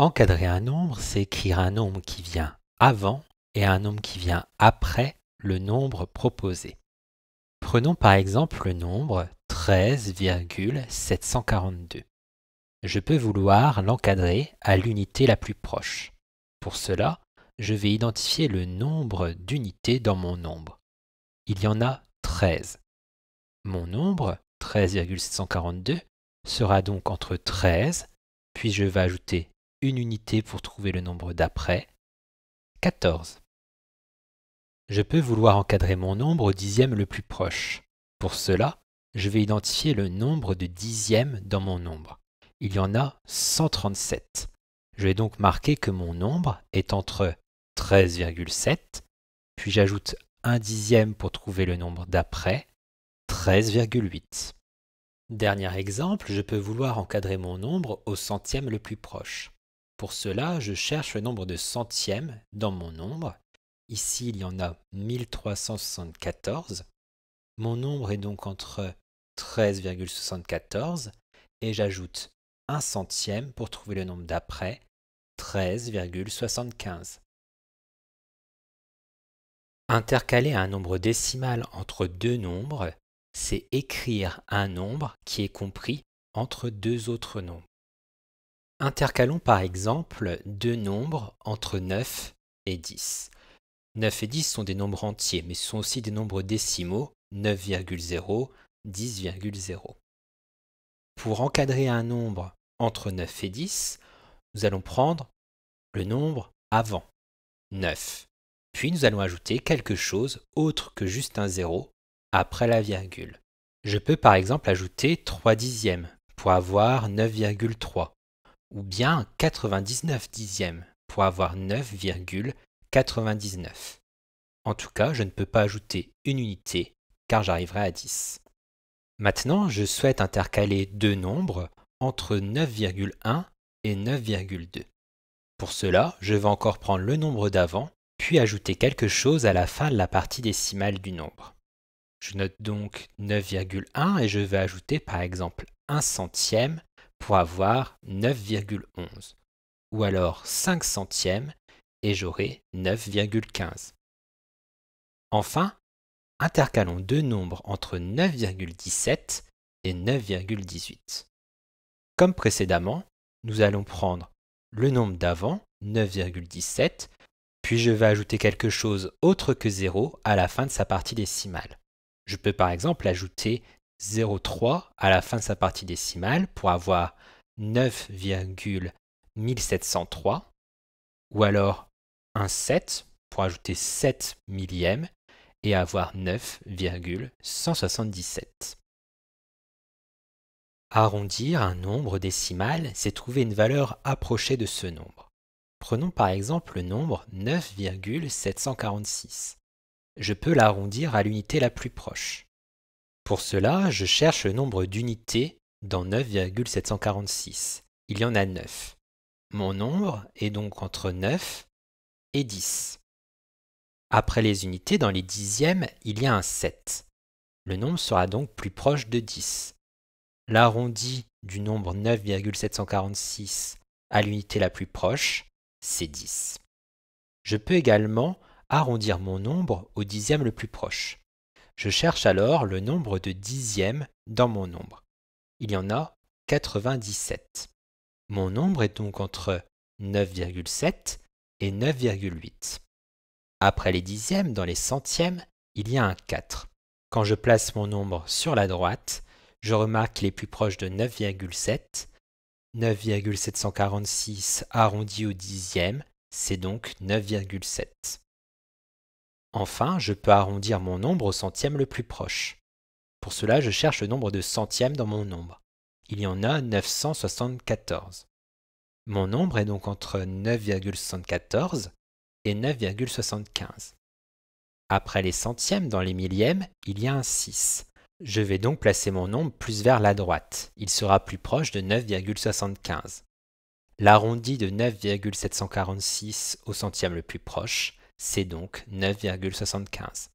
Encadrer un nombre, c'est écrire un nombre qui vient avant et un nombre qui vient après le nombre proposé. Prenons par exemple le nombre 13,742. Je peux vouloir l'encadrer à l'unité la plus proche. Pour cela, je vais identifier le nombre d'unités dans mon nombre. Il y en a 13. Mon nombre, 13,742, sera donc entre 13, puis je vais ajouter une unité pour trouver le nombre d'après, 14. Je peux vouloir encadrer mon nombre au dixième le plus proche. Pour cela, je vais identifier le nombre de dixièmes dans mon nombre. Il y en a 137. Je vais donc marquer que mon nombre est entre 13,7, puis j'ajoute un dixième pour trouver le nombre d'après, 13,8. Dernier exemple, je peux vouloir encadrer mon nombre au centième le plus proche. Pour cela, je cherche le nombre de centièmes dans mon nombre. Ici, il y en a 1374. Mon nombre est donc entre 13,74 et j'ajoute un centième pour trouver le nombre d'après, 13,75. Intercaler un nombre décimal entre deux nombres, c'est écrire un nombre qui est compris entre deux autres nombres. Intercalons par exemple deux nombres entre 9 et 10. 9 et 10 sont des nombres entiers, mais ce sont aussi des nombres décimaux, 9,0, 10,0. Pour encadrer un nombre entre 9 et 10, nous allons prendre le nombre avant, 9. Puis nous allons ajouter quelque chose autre que juste un 0 après la virgule. Je peux par exemple ajouter 3 dixièmes pour avoir 9,3 ou bien 99 dixièmes pour avoir 9,99. En tout cas, je ne peux pas ajouter une unité car j'arriverai à 10. Maintenant, je souhaite intercaler deux nombres entre 9,1 et 9,2. Pour cela, je vais encore prendre le nombre d'avant, puis ajouter quelque chose à la fin de la partie décimale du nombre. Je note donc 9,1 et je vais ajouter par exemple 1 centième avoir 9,11, ou alors 5 centièmes et j'aurai 9,15. Enfin, intercalons deux nombres entre 9,17 et 9,18. Comme précédemment, nous allons prendre le nombre d'avant, 9,17, puis je vais ajouter quelque chose autre que 0 à la fin de sa partie décimale. Je peux par exemple ajouter 0,3 à la fin de sa partie décimale pour avoir 9,1703 ou alors un 7 pour ajouter 7 millièmes et avoir 9,177. Arrondir un nombre décimal, c'est trouver une valeur approchée de ce nombre. Prenons par exemple le nombre 9,746. Je peux l'arrondir à l'unité la plus proche. Pour cela, je cherche le nombre d'unités dans 9,746. Il y en a 9. Mon nombre est donc entre 9 et 10. Après les unités, dans les dixièmes, il y a un 7. Le nombre sera donc plus proche de 10. L'arrondi du nombre 9,746 à l'unité la plus proche, c'est 10. Je peux également arrondir mon nombre au dixième le plus proche. Je cherche alors le nombre de dixièmes dans mon nombre. Il y en a 97. Mon nombre est donc entre 9,7 et 9,8. Après les dixièmes, dans les centièmes, il y a un 4. Quand je place mon nombre sur la droite, je remarque qu'il est plus proche de 9,7. 9,746 arrondi au dixième, c'est donc 9,7. Enfin, je peux arrondir mon nombre au centième le plus proche. Pour cela, je cherche le nombre de centièmes dans mon nombre. Il y en a 974. Mon nombre est donc entre 9,74 et 9,75. Après les centièmes, dans les millièmes, il y a un 6. Je vais donc placer mon nombre plus vers la droite. Il sera plus proche de 9,75. L'arrondi de 9,746 au centième le plus proche c'est donc 9,75.